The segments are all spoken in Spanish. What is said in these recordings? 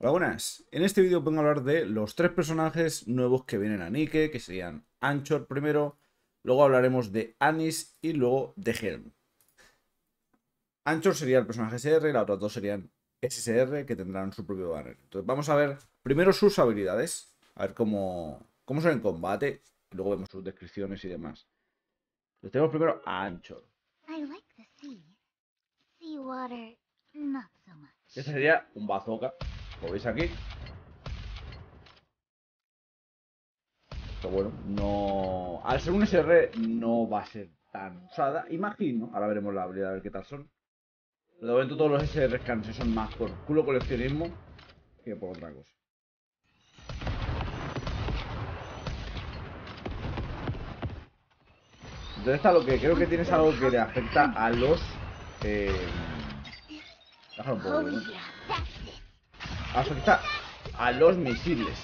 Hola, buenas. En este vídeo vengo a hablar de los tres personajes nuevos que vienen a Nike, que serían Anchor primero, luego hablaremos de Anis y luego de Helm. Anchor sería el personaje SR y las otras dos serían SSR que tendrán su propio banner. Entonces vamos a ver primero sus habilidades, a ver cómo, cómo son en combate, luego vemos sus descripciones y demás. Entonces tenemos primero a Anchor. Este sería un bazooka veis aquí. Pero bueno, no... Al ser un SR no va a ser tan usada, imagino. Ahora veremos la habilidad, a ver qué tal son. Lo de momento todos los SRs que son más por culo coleccionismo que por otra cosa. Entonces está lo que creo que tienes algo que le afecta a los... Eh... Déjalo un poco, a los misiles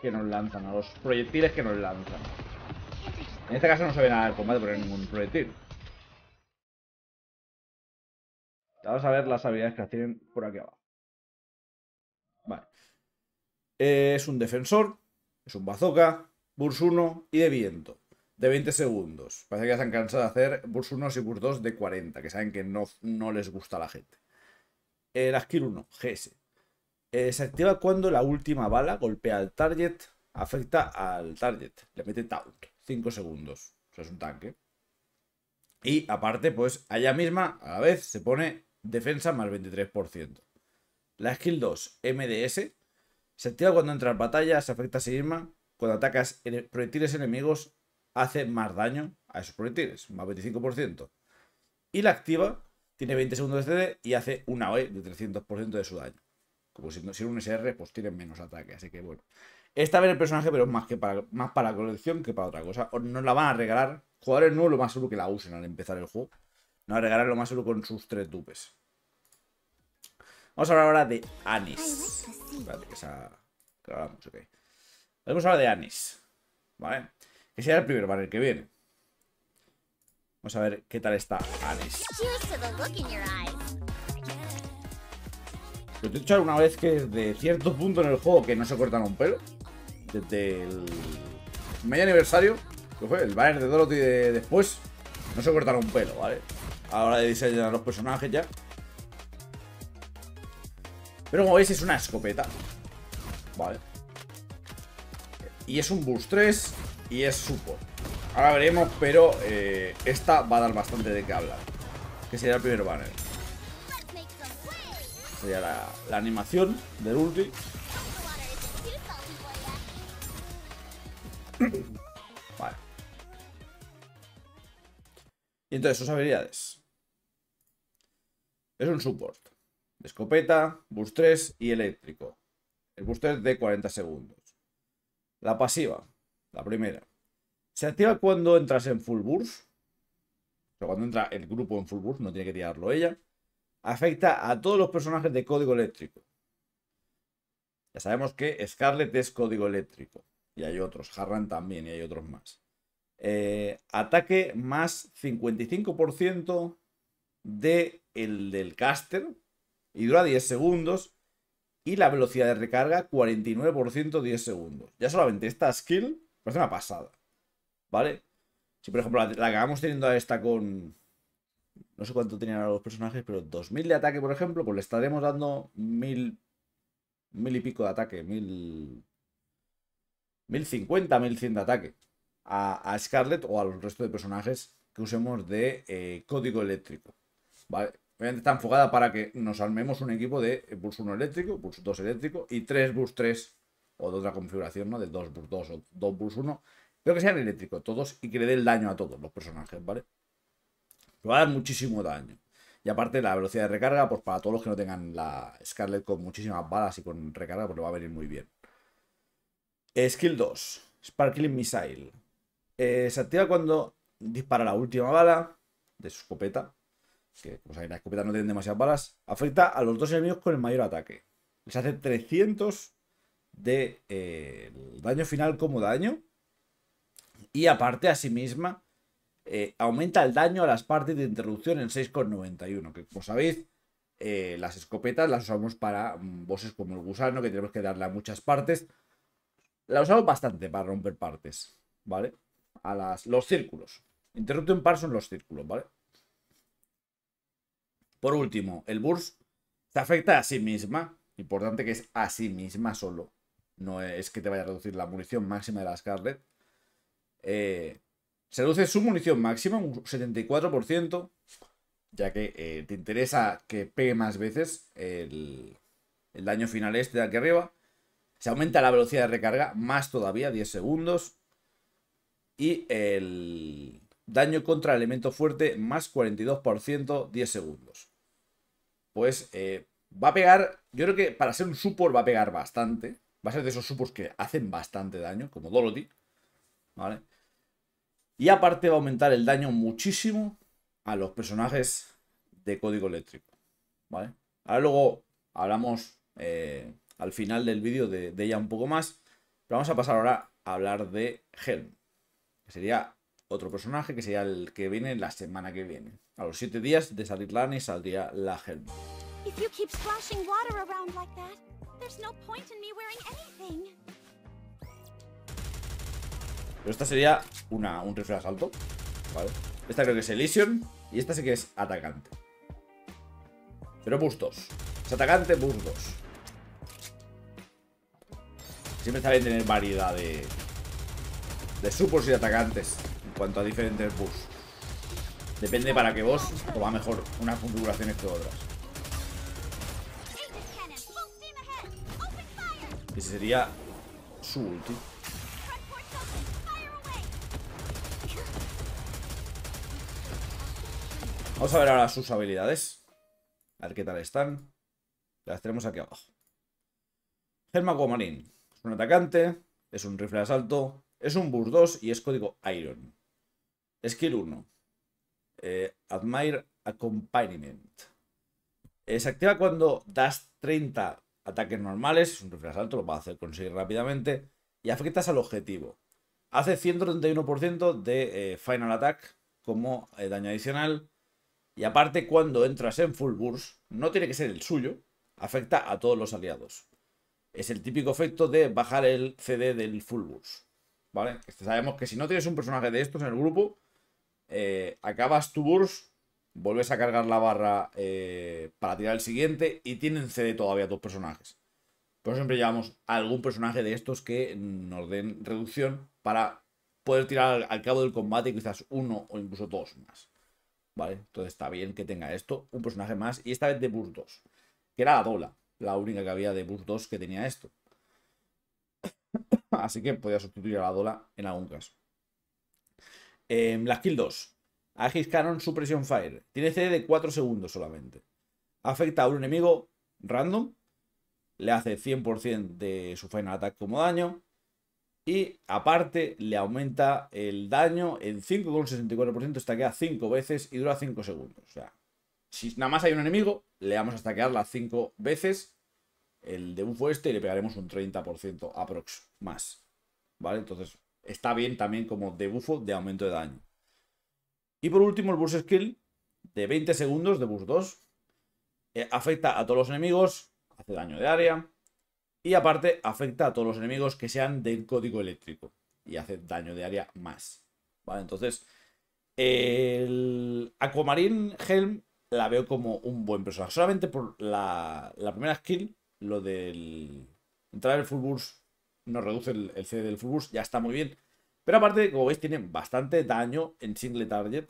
que nos lanzan, a los proyectiles que nos lanzan. En este caso no se ve nada del combate Por ningún proyectil. Vamos a ver las habilidades que tienen por aquí abajo. Vale. es un defensor, es un bazooka, burst 1 y de viento. De 20 segundos. Parece que ya se han cansado de hacer burst 1 y burst 2 de 40, que saben que no, no les gusta a la gente. El skill 1, GS. Eh, se activa cuando la última bala golpea al target, afecta al target, le mete taunt, 5 segundos, o sea, es un tanque. Y aparte, pues a ella misma a la vez se pone defensa más 23%. La skill 2, MDS, se activa cuando entra en batalla, se afecta a sí misma, cuando atacas proyectiles enemigos, hace más daño a esos proyectiles, más 25%. Y la activa, tiene 20 segundos de CD y hace una OE de 300% de su daño. Pues si, si era un SR, pues tienen menos ataque. Así que bueno. Esta vez el personaje, pero es más, que para, más para colección que para otra cosa. nos la van a regalar. Jugadores nuevos, lo más seguro que la usen al empezar el juego. no van a regalar lo más seguro con sus tres dupes. Vamos a hablar ahora de Anis. Vamos a hablar de Anis. ¿Vale? Que será el primer el que viene. Vamos a ver qué tal está Anis. Pero te he dicho alguna vez que de cierto punto en el juego que no se cortan un pelo, desde el medio aniversario, que fue el banner de Dorothy de después, no se cortaron un pelo, ¿vale? Ahora de diseñar los personajes ya. Pero como veis es una escopeta, ¿vale? Y es un boost 3 y es support. Ahora veremos, pero eh, esta va a dar bastante de qué hablar. Que sería el primer banner sería la, animación del ulti. Vale. Y entonces sus habilidades. Es un support. De escopeta, boost 3 y eléctrico. El boost 3 de 40 segundos. La pasiva, la primera. Se activa cuando entras en full burst. O cuando entra el grupo en full burst, no tiene que tirarlo ella afecta a todos los personajes de código eléctrico. Ya sabemos que Scarlet es código eléctrico. Y hay otros, Harran también, y hay otros más. Eh, ataque más 55% de el, del caster. Y dura 10 segundos. Y la velocidad de recarga 49% 10 segundos. Ya solamente esta skill parece una pasada. ¿Vale? Si por ejemplo la, que acabamos teniendo a esta con, no sé cuánto tenían ahora los personajes, pero 2000 de ataque, por ejemplo, pues le estaremos dando 1000. Mil y pico de ataque, mil. 1050, 1100 de ataque a, a Scarlett o los resto de personajes que usemos de eh, código eléctrico. ¿Vale? Obviamente está enfocada para que nos armemos un equipo de pulso 1 eléctrico, pulso 2 eléctrico y 3 Burst 3 o de otra configuración, ¿no? De 2 Burst 2 o 2 Burst 1, pero que sean eléctricos todos y que le den daño a todos los personajes, ¿vale? Le va a dar muchísimo daño. Y aparte la velocidad de recarga, pues para todos los que no tengan la Scarlet con muchísimas balas y con recarga, pues le va a venir muy bien. Skill 2. Sparkling Missile. Eh, se activa cuando dispara la última bala de su escopeta. Que, como escopeta las no tienen demasiadas balas. Afecta a los dos enemigos con el mayor ataque. Les hace 300 de eh, daño final como daño. Y aparte, a sí misma, eh, aumenta el daño a las partes de interrupción en 6,91, que como sabéis, eh, las escopetas las usamos para mm, bosses como el gusano, que tenemos que darle a muchas partes. La usamos bastante para romper partes, ¿vale? A las, los círculos. un par son los círculos, ¿vale? Por último, el burst Se afecta a sí misma. Importante que es a sí misma solo. No es que te vaya a reducir la munición máxima de las Scarlet. Eh, se reduce su munición máxima un 74%, ya que eh, te interesa que pegue más veces el, daño final este de aquí arriba. Se aumenta la velocidad de recarga más todavía, 10 segundos. Y el daño contra elemento fuerte más 42%, 10 segundos. Pues eh, va a pegar, yo creo que para ser un support va a pegar bastante. Va a ser de esos supports que hacen bastante daño, como Dolody. ¿Vale? Y aparte va a aumentar el daño muchísimo a los personajes de código eléctrico. ¿Vale? Ahora luego hablamos eh, al final del vídeo de, ella un poco más. Pero vamos a pasar ahora a hablar de Helm. Que sería otro personaje que sería el que viene la semana que viene. A los 7 días de salir Lani saldría la Helm. Si pero esta sería una, un rifle de asalto. Esta creo que es Elysion. Y esta sí que es atacante. Pero 2 Es atacante, bustos. Siempre está bien tener variedad de. De supers y de atacantes. En cuanto a diferentes bus. Depende para que vos va mejor unas configuraciones que otras. Ese sería su ulti. Vamos a ver ahora sus habilidades. A ver qué tal están. Las tenemos aquí abajo. Germa Es un atacante. Es un rifle de asalto. Es un burst 2 y es código Iron. Skill 1. Eh, admire Accompaniment. Eh, se activa cuando das 30 ataques normales. Es un rifle de asalto. Lo va a hacer conseguir rápidamente. Y afectas al objetivo. Hace 131% de eh, Final Attack como daño adicional y aparte, cuando entras en full burst, no tiene que ser el suyo, afecta a todos los aliados. Es el típico efecto de bajar el CD del full burst. ¿Vale? Sabemos que si no tienes un personaje de estos en el grupo, eh, acabas tu burst, vuelves a cargar la barra eh, para tirar el siguiente y tienen CD todavía tus personajes. eso siempre llevamos algún personaje de estos que nos den reducción para poder tirar al cabo del combate quizás uno o incluso dos más. ¿vale? Entonces está bien que tenga esto, un personaje más, y esta vez de Burst 2, que era la Dola, la única que había de Burst 2 que tenía esto. Así que podía sustituir a la Dola en algún caso. Eh, la 2. Aegis Cannon Suppression Fire. Tiene CD de 4 segundos solamente. Afecta a un enemigo random. Le hace 100% de su final attack como daño y aparte le aumenta el daño en 5,64%, queda 5 veces y dura 5 segundos. O sea, si nada más hay un enemigo, le vamos a staquearla 5 veces el debuffo este y le pegaremos un 30% aprox más. ¿Vale? Entonces está bien también como debuffo de aumento de daño. Y por último el burst skill de 20 segundos de burst 2. Eh, afecta a todos los enemigos, hace daño de área, y aparte afecta a todos los enemigos que sean del código eléctrico. Y hace daño de área más. Vale, entonces... El Aquamarine Helm la veo como un buen personaje. Solamente por la, primera skill, lo del entrar el full burst nos reduce el, CD del full burst, ya está muy bien. Pero aparte, como veis, tiene bastante daño en single target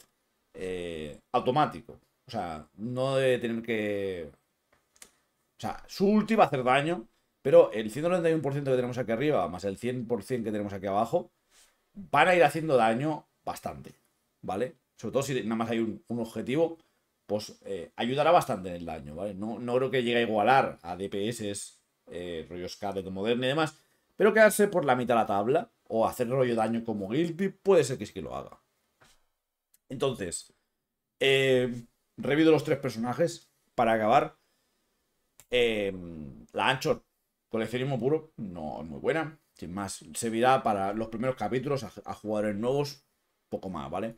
eh, automático. O sea, no debe tener que... O sea, su ulti va a hacer daño pero el 191% que tenemos aquí arriba, más el 100% que tenemos aquí abajo, van a ir haciendo daño bastante, ¿vale? Sobre todo si nada más hay un, objetivo, pues eh, ayudará bastante en el daño, ¿vale? No, creo que llegue a igualar a DPS, eh, rollos moderno y demás, pero quedarse por la mitad de la tabla o hacer rollo daño como Guilty puede ser que es que lo haga. Entonces, eh, revido los tres personajes para acabar. Eh, la Anchor Coleccionismo puro no es muy buena. Sin más, servirá para los primeros capítulos a, jugadores nuevos, poco más, ¿vale?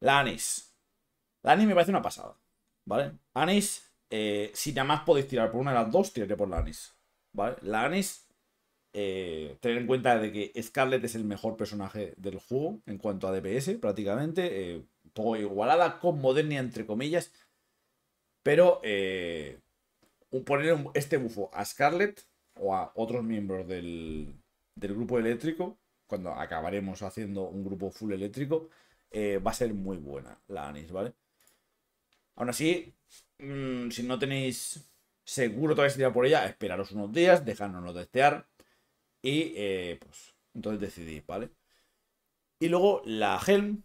La Anis. La Anis me parece una pasada, ¿vale? Anis, eh, si nada más podéis tirar por una de las dos, tiraré por la Anis, ¿vale? La Anis, eh, tener en cuenta de que Scarlett es el mejor personaje del juego en cuanto a DPS, prácticamente. Eh, poco igualada con Modernia, entre comillas. Pero eh, poner este bufo a Scarlet o a otros miembros del, del grupo eléctrico, cuando acabaremos haciendo un grupo full eléctrico, eh, va a ser muy buena la Anis, ¿vale? Aún así, mm, si no tenéis seguro todavía si por ella, esperaros unos días, dejárnoslo testear y eh, pues entonces decidís, ¿vale? Y luego la Helm,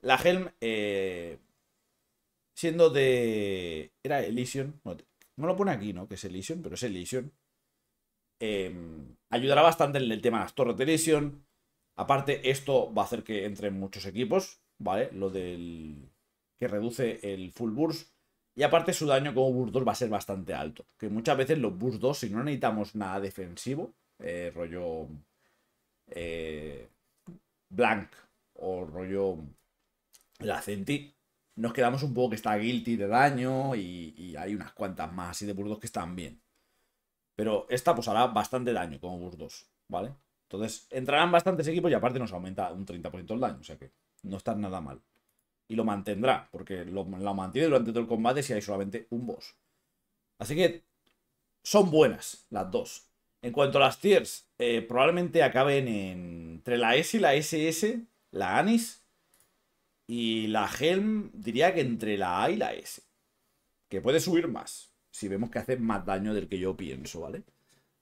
la Helm eh, siendo de... era Elysion, no, no, lo pone aquí, ¿no? Que es Elysion, pero es Elysion, Em, ayudará bastante en el tema de las torres de Aparte, esto va a hacer que entren muchos equipos, ¿vale? Lo del que reduce el full burst. Y aparte su daño como burst 2 va a ser bastante alto. Que muchas veces los burst 2, si no necesitamos nada defensivo, eh, rollo eh, Blank o rollo lacenti nos quedamos un poco que está guilty de daño y, y hay unas cuantas más así de burst 2 que están bien. Pero esta pues hará bastante daño con los 2, ¿vale? Entonces entrarán bastantes equipos y aparte nos aumenta un 30% el daño, o sea que no está nada mal. Y lo mantendrá, porque lo, mantiene durante todo el combate si hay solamente un boss. Así que son buenas las dos. En cuanto a las tiers, eh, probablemente acaben entre la S y la SS, la Anis y la Helm, diría que entre la A y la S. Que puede subir más, si vemos que hace más daño del que yo pienso, ¿vale?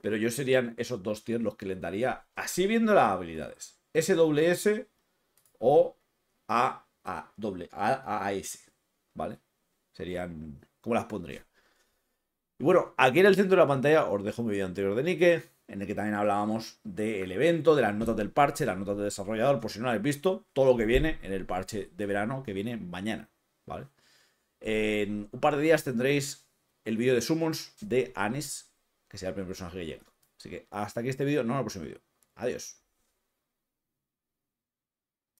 Pero yo serían esos dos tiers los que les daría, así viendo las habilidades. SWS o a a doble a, s vale serían cómo las pondría y bueno aquí en el centro de la pantalla os dejo mi vídeo anterior de Nike en el que también hablábamos del evento de las notas del parche las notas de desarrollador por si no lo habéis visto todo lo que viene en el parche de verano que viene mañana vale en un par de días tendréis el vídeo de Summons de Anis, que será el primer personaje que llega. Así que hasta aquí este vídeo, no el próximo vídeo. Adiós.